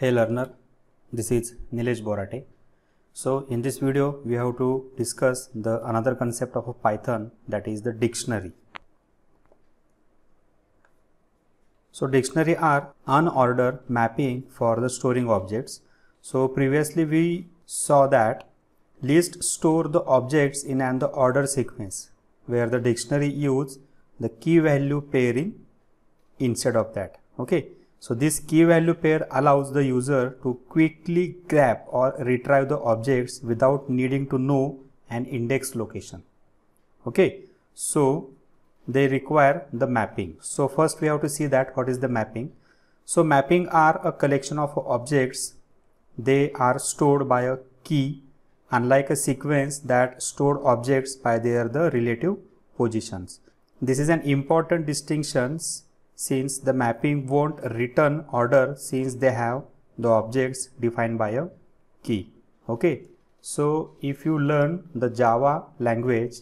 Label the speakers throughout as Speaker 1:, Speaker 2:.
Speaker 1: Hey learner, this is Nilesh Borate. So in this video we have to discuss the another concept of a Python that is the dictionary. So dictionary are unordered mapping for the storing objects. So previously we saw that list store the objects in an the order sequence where the dictionary use the key value pairing instead of that. Okay. So this key value pair allows the user to quickly grab or retrieve the objects without needing to know an index location. Okay, so they require the mapping. So first we have to see that what is the mapping. So mapping are a collection of objects. They are stored by a key unlike a sequence that stored objects by their the relative positions. This is an important distinction since the mapping won't return order since they have the objects defined by a key. Okay. So if you learn the Java language,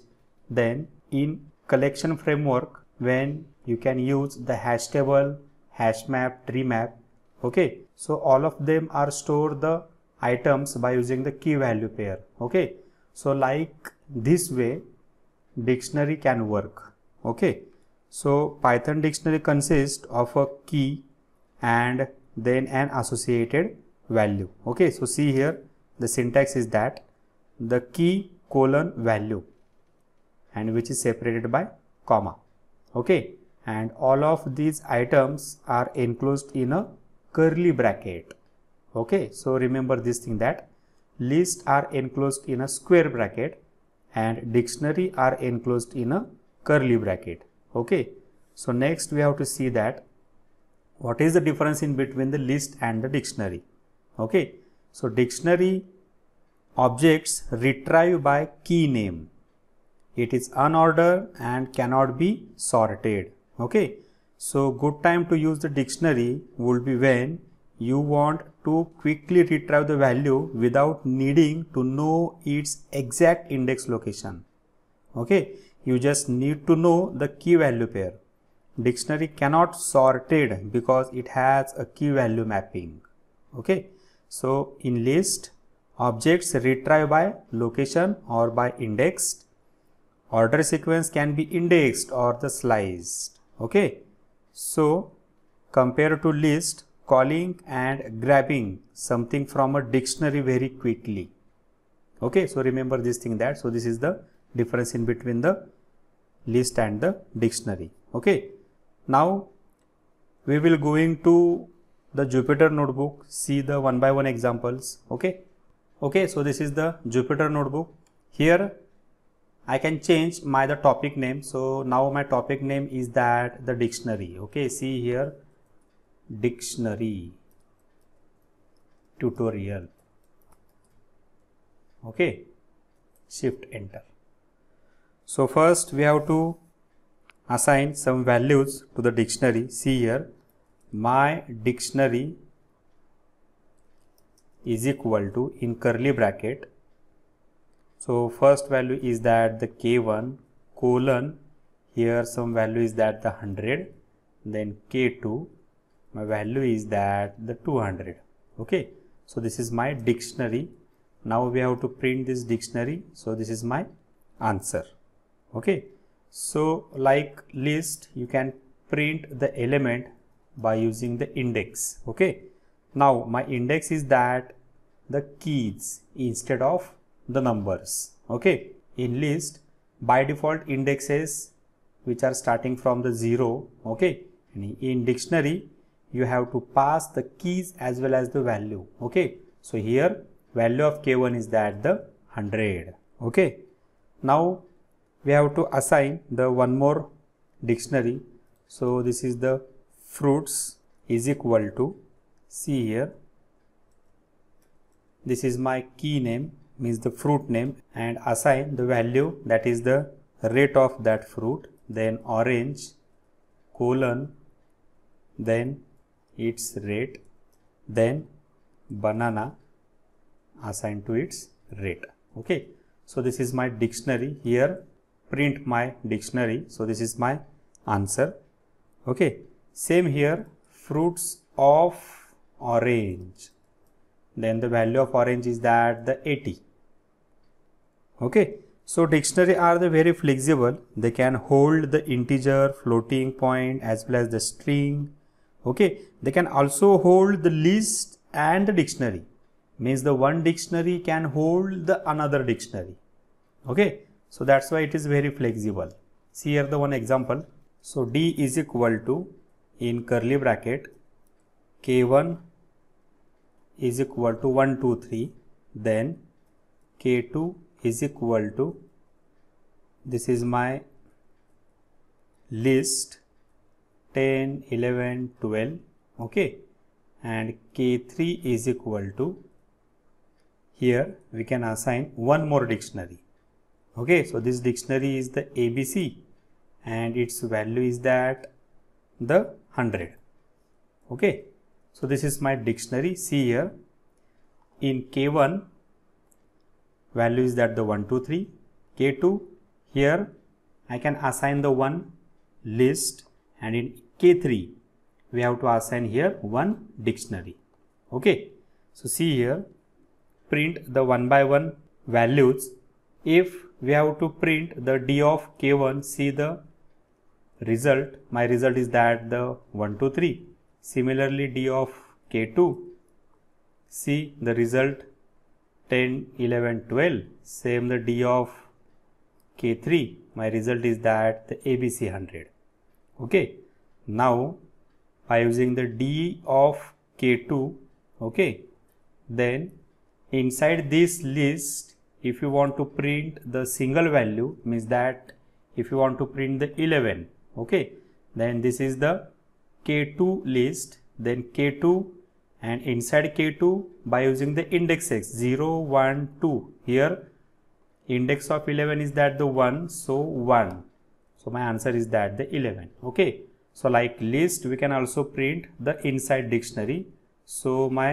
Speaker 1: then in collection framework, when you can use the hash table, hash map, tree map. Okay. So all of them are stored the items by using the key value pair. Okay. So like this way, dictionary can work. Okay. So Python dictionary consists of a key and then an associated value. Okay, so see here the syntax is that the key colon value and which is separated by comma. Okay, and all of these items are enclosed in a curly bracket. Okay, so remember this thing that list are enclosed in a square bracket and dictionary are enclosed in a curly bracket okay so next we have to see that what is the difference in between the list and the dictionary okay so dictionary objects retrieve by key name it is unordered and cannot be sorted okay so good time to use the dictionary would be when you want to quickly retrieve the value without needing to know its exact index location okay you just need to know the key value pair. Dictionary cannot sorted because it has a key value mapping. Okay. So in list, objects retrieve by location or by indexed. Order sequence can be indexed or the sliced. Okay. So compare to list, calling and grabbing something from a dictionary very quickly okay so remember this thing that so this is the difference in between the list and the dictionary. Okay. Now we will going to the Jupyter notebook, see the one by one examples. Okay. Okay. So this is the Jupyter notebook. Here I can change my the topic name. So now my topic name is that the dictionary. Okay. See here dictionary tutorial. Okay. Shift enter. So first we have to assign some values to the dictionary. See here, my dictionary is equal to in curly bracket. So first value is that the K1 colon here some value is that the 100 then K2 my value is that the 200 okay. So this is my dictionary. Now we have to print this dictionary. So this is my answer okay so like list you can print the element by using the index okay now my index is that the keys instead of the numbers okay in list by default indexes which are starting from the zero okay and in dictionary you have to pass the keys as well as the value okay so here value of k1 is that the 100 okay now we have to assign the one more dictionary so this is the fruits is equal to see here this is my key name means the fruit name and assign the value that is the rate of that fruit then orange colon then its rate then banana assigned to its rate okay so this is my dictionary here print my dictionary. So this is my answer. Okay. Same here fruits of orange. Then the value of orange is that the 80. Okay. So dictionary are the very flexible. They can hold the integer, floating point as well as the string. Okay. They can also hold the list and the dictionary. Means the one dictionary can hold the another dictionary. Okay. So that's why it is very flexible. See here the one example. So D is equal to in curly bracket K1 is equal to 1, 2, 3 then K2 is equal to this is my list 10, 11, 12 okay and K3 is equal to here we can assign one more dictionary okay so this dictionary is the abc and its value is that the 100 okay so this is my dictionary see here in k1 value is that the 1 2 3 k2 here i can assign the one list and in k3 we have to assign here one dictionary okay so see here print the one by one values if we have to print the d of k1 see the result my result is that the 1 2 3 similarly d of k2 see the result 10 11 12 same the d of k3 my result is that the abc 100 okay now by using the d of k2 okay then inside this list if you want to print the single value means that if you want to print the 11 okay then this is the k2 list then k2 and inside k2 by using the index x 0 1 2 here index of 11 is that the 1 so 1 so my answer is that the 11 okay so like list we can also print the inside dictionary so my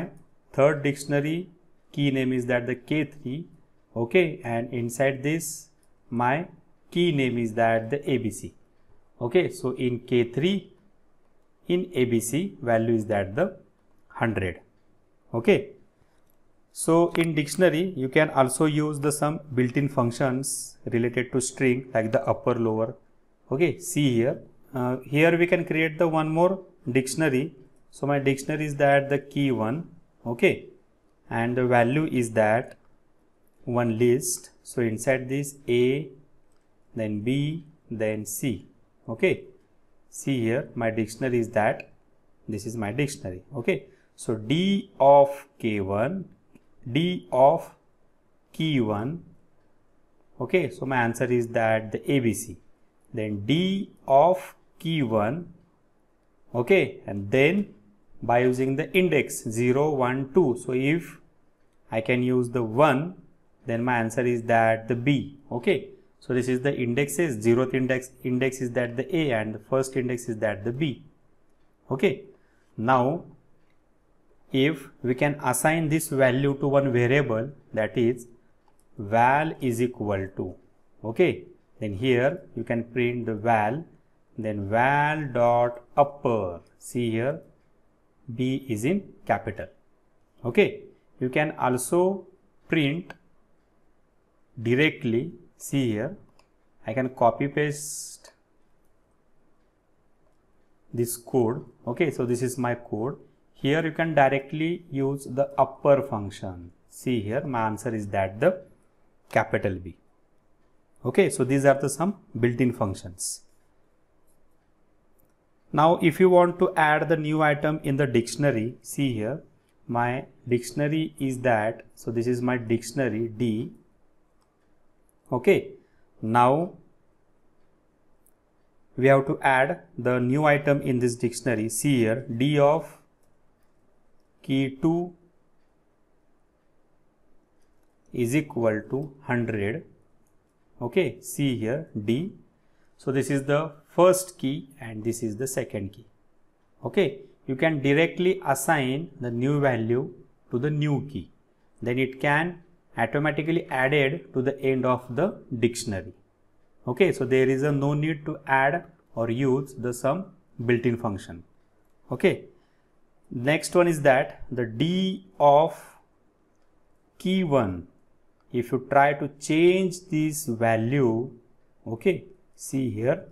Speaker 1: third dictionary key name is that the k3 okay and inside this my key name is that the abc okay so in k3 in abc value is that the 100 okay so in dictionary you can also use the some built-in functions related to string like the upper lower okay see here uh, here we can create the one more dictionary so my dictionary is that the key one okay and the value is that one list so inside this a then b then c okay see here my dictionary is that this is my dictionary okay so d of k1 d of key one okay so my answer is that the abc then d of key one okay and then by using the index 0 1 2 so if i can use the 1 then my answer is that the B. Okay. So this is the indexes, zeroth index, index is that the A and the first index is that the B. Okay. Now, if we can assign this value to one variable that is val is equal to, okay. Then here you can print the val, then val dot upper, see here B is in capital, okay. You can also print directly see here I can copy paste this code okay so this is my code here you can directly use the upper function see here my answer is that the capital B okay so these are the some built-in functions now if you want to add the new item in the dictionary see here my dictionary is that so this is my dictionary D okay now we have to add the new item in this dictionary see here d of key 2 is equal to 100 okay see here d so this is the first key and this is the second key okay you can directly assign the new value to the new key then it can automatically added to the end of the dictionary. Okay, so there is a no need to add or use the sum built-in function. Okay, next one is that the D of key one, if you try to change this value, okay, see here,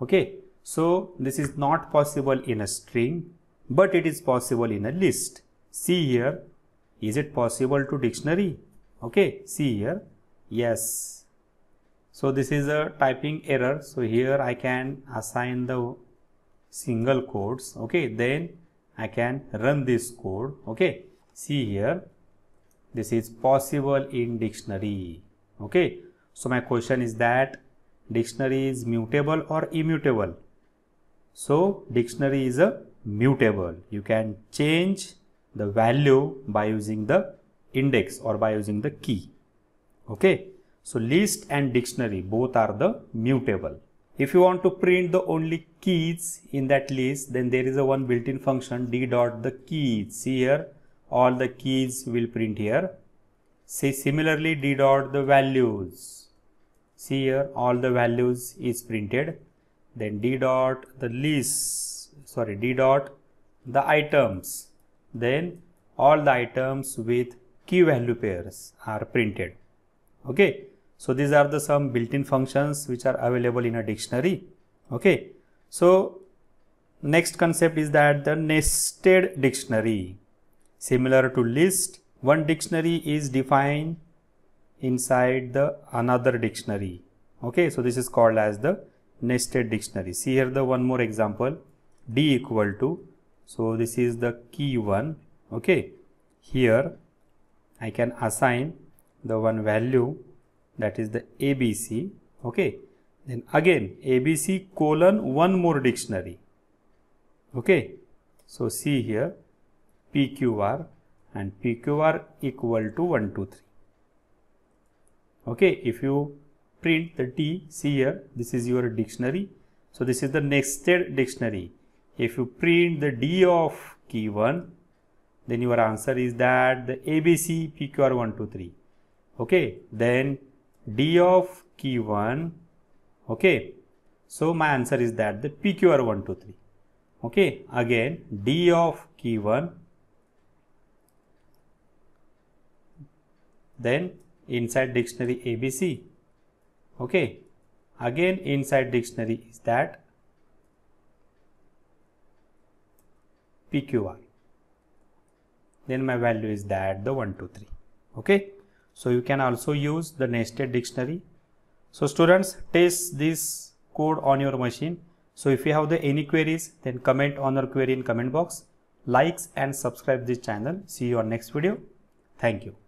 Speaker 1: okay, so this is not possible in a string, but it is possible in a list. See here, is it possible to dictionary? Okay, see here. Yes. So this is a typing error. So here I can assign the single quotes. Okay, then I can run this code. Okay, see here. This is possible in dictionary. Okay, so my question is that dictionary is mutable or immutable? So dictionary is a mutable. You can change the value by using the index or by using the key. Okay. So list and dictionary both are the mutable. If you want to print the only keys in that list then there is a one built-in function d dot the keys See here all the keys will print here. Say similarly d dot the values. See here all the values is printed. Then d dot the list sorry d dot the items then all the items with key value pairs are printed okay so these are the some built-in functions which are available in a dictionary okay so next concept is that the nested dictionary similar to list one dictionary is defined inside the another dictionary okay so this is called as the nested dictionary see here the one more example d equal to so this is the key one okay here I can assign the one value that is the ABC okay then again ABC colon one more dictionary okay so see here PQR and PQR equal to 1 2 3 okay if you print the T see here this is your dictionary so this is the nested dictionary if you print the D of key 1, then your answer is that the ABC PQR123. Okay, then D of key 1. Okay, so my answer is that the PQR123. Okay, again D of key 1. Then inside dictionary ABC. Okay, again inside dictionary is that PQR. Then my value is that the 1, 2, 3. Okay. So you can also use the nested dictionary. So students test this code on your machine. So if you have the any queries then comment on your query in comment box. Likes and subscribe this channel. See you on next video. Thank you.